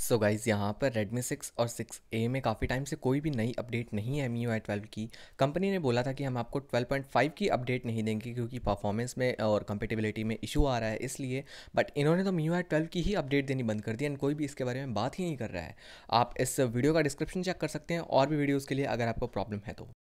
so guys यहाँ पर Redmi 6 और 6A में काफ़ी टाइम से कोई भी नई अपडेट नहीं है MIUI आई ट्वेल्व की कंपनी ने बोला था कि हम आपको 12.5 की अपडेट नहीं देंगे क्योंकि परफॉर्मेंस में और कंपेटेबिलिटी में इशू आ रहा है इसलिए बट इन्होंने तो MIUI आई ट्वेल्व की ही अपडेट देनी बंद कर दी एंड कोई भी इसके बारे में बात ही नहीं कर रहा है आप इस वीडियो का डिस्क्रिप्शन चेक कर सकते हैं और भी वीडियोज़ के लिए अगर आपको प्रॉब्लम है तो